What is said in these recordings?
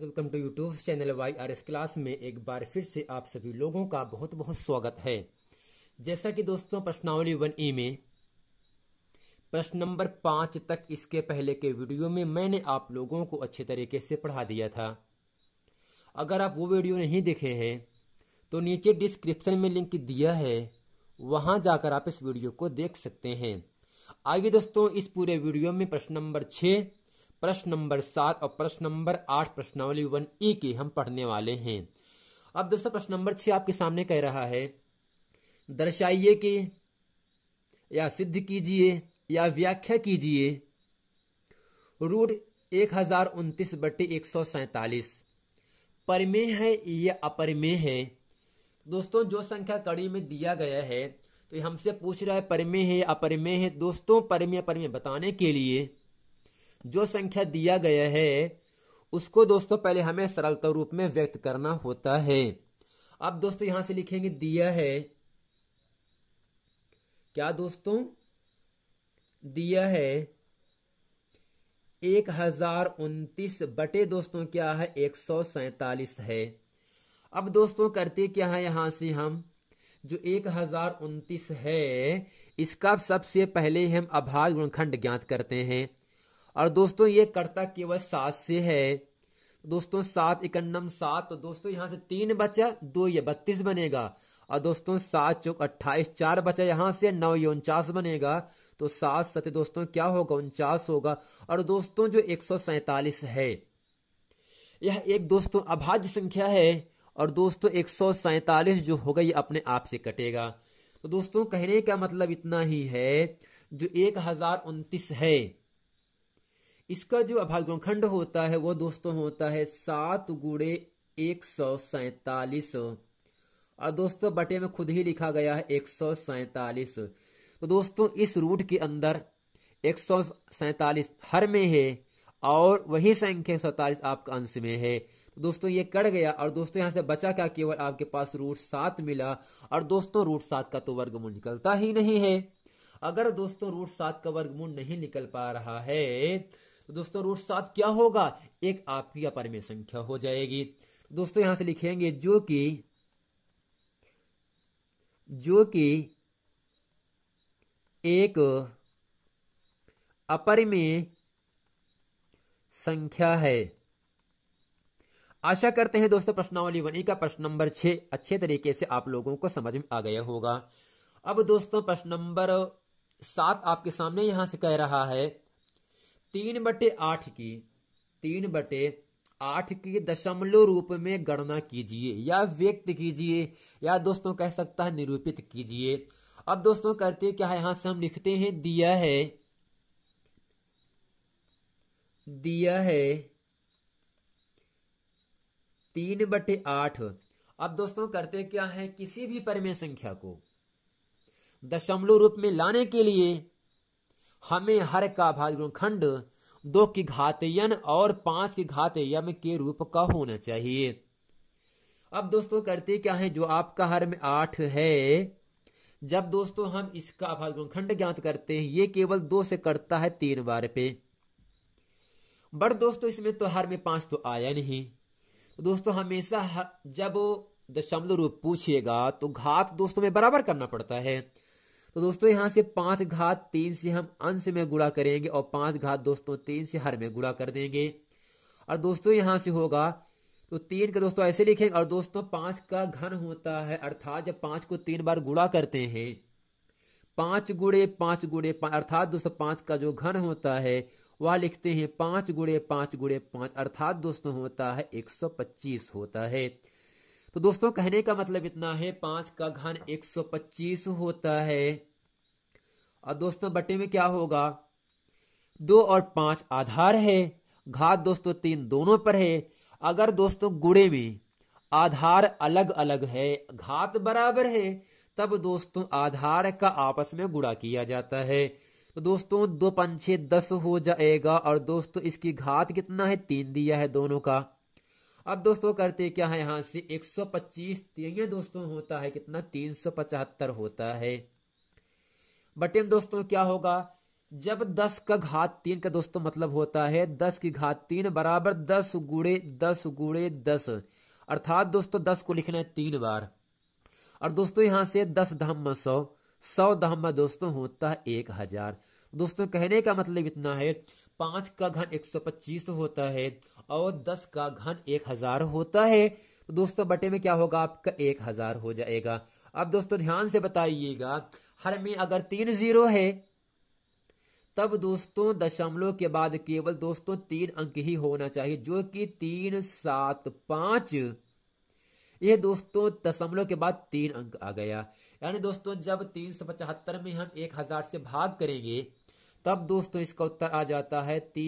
welcome to YouTube channel Y R S class में एक बार फिर से आप सभी लोगों का बहुत बहुत स्वागत है जैसा कि दोस्तों प्रश्नावली वन ई में प्रश्न नंबर पांच तक इसके पहले के वीडियो में मैंने आप लोगों को अच्छे तरीके से पढ़ा दिया था अगर आप वो वीडियो नहीं देखे हैं तो नीचे डिस्क्रिप्शन में लिंक दिया है वहां जाकर आप इस वीडियो को देख सकते हैं आइए दोस्तों इस पूरे वीडियो में प्रश्न नंबर छह प्रश्न नंबर सात और प्रश्न नंबर आठ प्रश्नावली वन ए के हम पढ़ने वाले हैं अब दोस्तों प्रश्न नंबर छह आपके सामने कह रहा है दर्शाइए कि या सिद्ध कीजिए या व्याख्या कीजिए रूट एक हजार उन्तीस बटे एक सौ सैतालीस परमेय है या अपरिमेय है दोस्तों जो संख्या कड़ी में दिया गया है तो हमसे पूछ रहा है परमेय है या अपरिमेय है दोस्तों परमेय परमेय बताने के लिए जो संख्या दिया गया है उसको दोस्तों पहले हमें सरलता रूप में व्यक्त करना होता है अब दोस्तों यहां से लिखेंगे दिया है क्या दोस्तों दिया है एक हजार उन्तीस बटे दोस्तों क्या है एक सौ सैतालीस है अब दोस्तों करते क्या है यहां से हम जो एक हजार उन्तीस है इसका सबसे पहले हम अभाग गुणखंड ज्ञात करते हैं और दोस्तों ये करता केवल सात से है दोस्तों सात इकन्नम सात तो दोस्तों यहाँ से तीन बचा दो ये बत्तीस बनेगा और दोस्तों सात चौक अट्ठाईस चार बचा यहाँ से नौ ये उनचास बनेगा तो सात सत्य दोस्तों क्या होगा उनचास होगा और दोस्तों जो एक सौ सैतालीस है यह एक दोस्तों अभाज्य संख्या है और दोस्तों एक सौ सैतालीस जो होगा ये अपने आप से कटेगा तो दोस्तों कहने का मतलब इतना ही है जो एक हजार उनतीस है इसका जो खंड होता है वो दोस्तों होता है सात गुड़े एक सौ सैतालीस और दोस्तों बटे में खुद ही लिखा गया है एक सौ सैतालीस तो दोस्तों इस रूट के अंदर एक सौ सैतालीस हर में है और वही संख्या सैतालीस आपका अंश में है तो दोस्तों ये कट गया और दोस्तों यहां से बचा क्या केवल आपके पास रूट सात मिला और दोस्तों रूट सात का तो वर्गमूल निकलता ही नहीं है अगर दोस्तों रूट सात का वर्गमूल नहीं निकल पा रहा है तो दोस्तों रूट सात क्या होगा एक आपकी में संख्या हो जाएगी दोस्तों यहां से लिखेंगे जो कि जो कि एक अपरिमेय संख्या है आशा करते हैं दोस्तों प्रश्नावली वन का प्रश्न नंबर छह अच्छे तरीके से आप लोगों को समझ में आ गया होगा अब दोस्तों प्रश्न नंबर सात आपके सामने यहां से कह रहा है तीन बटे आठ की तीन बटे आठ के दशमलव रूप में गणना कीजिए या व्यक्त कीजिए या दोस्तों कह सकता है निरूपित कीजिए अब दोस्तों करते क्या है यहां से हम लिखते हैं दिया है दिया है तीन बटे आठ अब दोस्तों करते क्या है किसी भी परिमेय संख्या को दशमलव रूप में लाने के लिए हमें हर का भाजगुण खंड दो की घात यन और पांच की घात यम के रूप का होना चाहिए अब दोस्तों करते क्या है जो आपका हर में आठ है जब दोस्तों हम इसका आभास खंड ज्ञात करते हैं ये केवल दो से करता है तीन बार पे बट दोस्तों इसमें तो हर में पांच तो आया नहीं तो दोस्तों हमेशा जब दशमलव रूप पूछिएगा तो घात दोस्तों में बराबर करना पड़ता है तो दोस्तों यहाँ से पांच घात तीन से हम अंश में गुणा करेंगे और पांच घात दोस्तों तीन से हर में गुणा कर देंगे और दोस्तों यहाँ से होगा तो तीन का दोस्तों ऐसे लिखेंगे और दोस्तों पांच का घन होता है अर्थात जब पांच को तीन बार गुणा करते हैं पांच गुड़े पांच गुड़े अर्थात दोस्तों पांच का जो घन होता है वह लिखते हैं पांच गुड़े पांच गुड़े पांच अर्थात दोस्तों होता है एक सौ पच्चीस होता है तो दोस्तों कहने का मतलब इतना है पांच का घन एक सौ पच्चीस होता है और दोस्तों बटे में क्या होगा दो और पांच आधार है घात दोस्तों तीन दोनों पर है अगर दोस्तों गुड़े में आधार अलग अलग है घात बराबर है तब दोस्तों आधार का आपस में गुड़ा किया जाता है तो दोस्तों दो पंचे दस हो जाएगा और दोस्तों इसकी घात कितना है तीन दिया है दोनों का अब दोस्तों करते क्या है यहां से 125 सौ पच्चीस दोस्तों होता है कितना तीन सौ पचहत्तर होता है बटे में दोस्तों क्या होगा जब दस का घात तीन का दोस्तों मतलब होता है दस की घात तीन बराबर दस गुड़े दस गुड़े दस अर्थात दोस्तों दस को लिखना है तीन बार और दोस्तों यहां से दस में सौ सौ में दोस्तों होता है एक हजार दोस्तों कहने का मतलब इतना है पांच का घन एक सौ पच्चीस तो होता है और दस का घन एक हजार होता है तो दोस्तों बटे में क्या होगा आपका एक हजार हो जाएगा अब दोस्तों ध्यान से बताइएगा हर में अगर तीन जीरो है तब दोस्तों दशमलव के बाद केवल दोस्तों तीन अंक ही होना चाहिए जो कि तीन सात पांच ये दोस्तों दशमलव के बाद तीन अंक आ गया यानी दोस्तों जब तीन सौ पचहत्तर में हम एक हजार से भाग करेंगे तब दोस्तों इसका उत्तर आ जाता है ती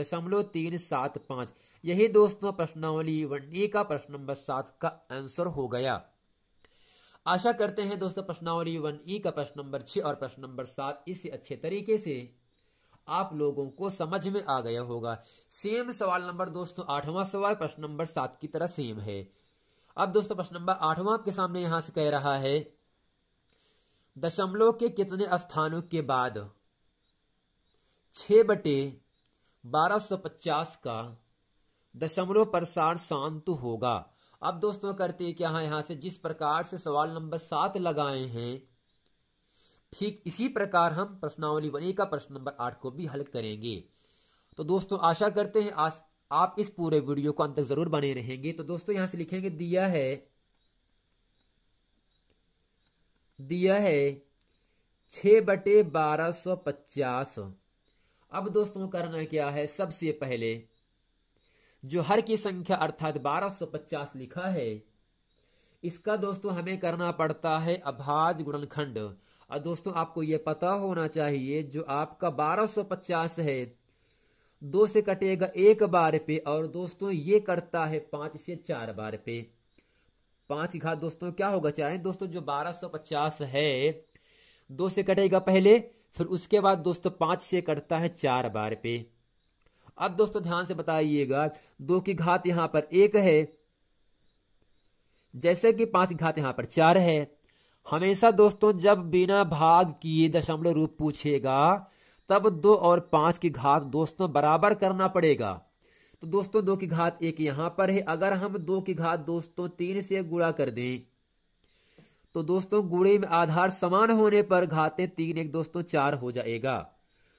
दशमलव तीन सात पांच यही दोस्तों प्रश्नावली वनडी का प्रश्न नंबर सात का आंसर हो गया आशा करते हैं दोस्तों प्रश्नावली वन ई का प्रश्न नंबर छह और प्रश्न नंबर सात इसी अच्छे तरीके से आप लोगों को समझ में आ गया होगा सेम सवाल नंबर दोस्तों आठवां सवाल प्रश्न नंबर सात की तरह सेम है अब दोस्तों प्रश्न नंबर आठवां आपके सामने यहां से कह रहा है दशमलव के कितने स्थानों के बाद छे बटे बारह सौ पचास का दशमलव प्रसार शांत होगा अब दोस्तों करते हैं क्या यहां से जिस प्रकार से सवाल नंबर सात लगाए हैं ठीक इसी प्रकार हम प्रश्नावली वन का प्रश्न नंबर आठ को भी हल करेंगे तो दोस्तों आशा करते हैं आस, आप इस पूरे वीडियो को अंत तक जरूर बने रहेंगे तो दोस्तों यहां से लिखेंगे दिया है दिया है छ बटे बारह सौ पचास अब दोस्तों करना क्या है सबसे पहले जो हर की संख्या अर्थात 1250 लिखा है इसका दोस्तों हमें करना पड़ता है अभाज गुणनखंड और दोस्तों आपको यह पता होना चाहिए जो आपका 1250 है दो से कटेगा एक बार पे और दोस्तों ये करता है पांच से चार बार पे पांच की घात दोस्तों क्या होगा चाहे दोस्तों जो 1250 है दो से कटेगा पहले फिर उसके बाद दोस्तों पांच से कटता है चार बार पे अब दोस्तों ध्यान से बताइएगा दो की घात यहां पर एक है जैसे कि पांच की घात यहां पर चार है हमेशा दोस्तों जब बिना भाग किए दशमलव रूप पूछेगा तब दो और पांच की घात दोस्तों बराबर करना पड़ेगा तो दोस्तों दो की घात एक यहां पर है अगर हम दो की घात दोस्तों तीन से गुणा कर दें तो दोस्तों गुणे में आधार समान होने पर घाते तीन एक दोस्तों चार हो जाएगा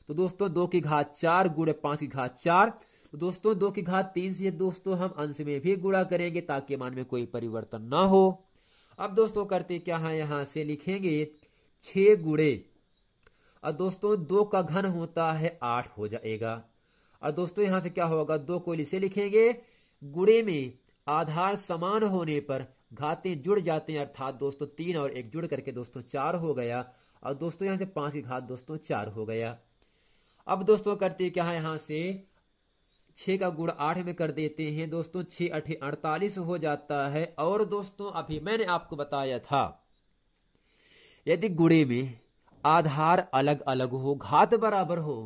तो दोस्तों दो की घात चार गुड़े पांच की घात चार तो दोस्तों दो की घात तीन से दोस्तों हम अंश में भी गुड़ा करेंगे ताकि मान में कोई परिवर्तन ना हो अब दोस्तों करते क्या है यहां से लिखेंगे छह गुड़े और दोस्तों दो का घन होता है आठ हो जाएगा और दोस्तों यहां से क्या होगा दो को इसे लिखेंगे गुड़े में आधार समान होने पर घातें जुड़ जाते हैं अर्थात दोस्तों तीन और एक जुड़ करके दोस्तों चार हो गया और दोस्तों यहां से पांच की घात दोस्तों चार हो गया अब दोस्तों करते क्या है यहां से छ का गुण आठ में कर देते हैं दोस्तों छ अठे अड़तालीस हो जाता है और दोस्तों अभी मैंने आपको बताया था यदि गुड़े में आधार अलग अलग हो घात बराबर हो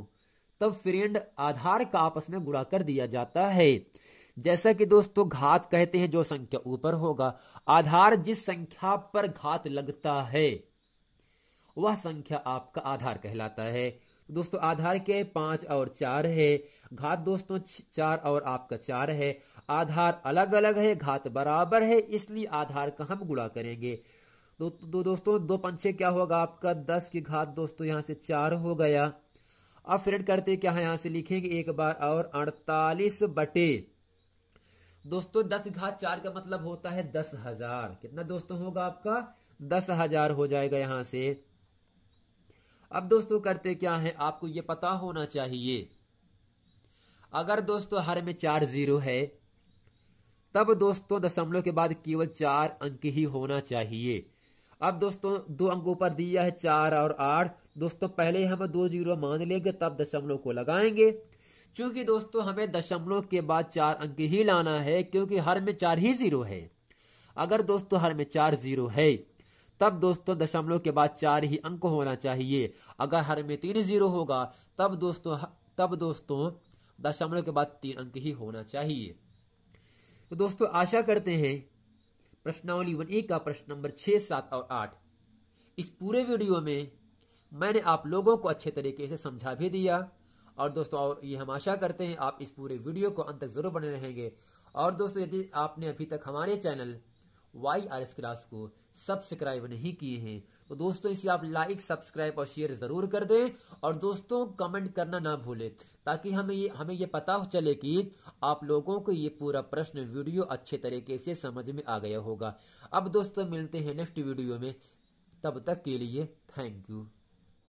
तब फ्रेंड आधार का आपस में गुणा कर दिया जाता है जैसा कि दोस्तों घात कहते हैं जो संख्या ऊपर होगा आधार जिस संख्या पर घात लगता है वह संख्या आपका आधार कहलाता है दोस्तों आधार के पांच और चार है घात दोस्तों चार और आपका चार है आधार अलग अलग है घात बराबर है इसलिए आधार का हम गुणा करेंगे दो, दो दोस्तों दो पंचे क्या होगा आपका दस की घात दोस्तों यहां से चार हो गया अब फ्रेंड करते क्या है यहां से लिखेंगे एक बार और अड़तालीस बटे दोस्तों दस घात चार का मतलब होता है दस हजार कितना दोस्तों होगा आपका दस हजार हो जाएगा यहां से अब दोस्तों करते क्या है आपको ये पता होना चाहिए अगर दोस्तों हर में चार जीरो है तब दोस्तों दशमलव के बाद केवल चार अंक ही होना चाहिए अब दोस्तों दो अंकों पर दिया है चार और आठ दोस्तों पहले हम दो जीरो मान लेंगे तब दशमलव को लगाएंगे क्योंकि दोस्तों हमें दशमलव के बाद चार अंक ही लाना है क्योंकि हर में चार ही जीरो है अगर दोस्तों हर में चार जीरो है तब दोस्तों दशमलव के बाद चार ही अंक होना चाहिए अगर हर में तीन जीरो होगा तब दोस्तों तब दोस्तों दशमलव के बाद तीन अंक ही होना चाहिए तो दोस्तों आशा करते हैं प्रश्नावली वन ए का प्रश्न नंबर छह सात और आठ इस पूरे वीडियो में मैंने आप लोगों को अच्छे तरीके से समझा भी दिया और दोस्तों और ये हम आशा करते हैं आप इस पूरे वीडियो को अंत तक जरूर बने रहेंगे और दोस्तों यदि आपने अभी तक हमारे channel Y R S class को सब्सक्राइब नहीं किए हैं तो दोस्तों इसे आप लाइक सब्सक्राइब और शेयर जरूर कर दें और दोस्तों कमेंट करना ना भूलें ताकि हमें ये हमें ये पता चले कि आप लोगों को ये पूरा प्रश्न वीडियो अच्छे तरीके से समझ में आ गया होगा अब दोस्तों मिलते हैं नेक्स्ट वीडियो में तब तक के लिए थैंक यू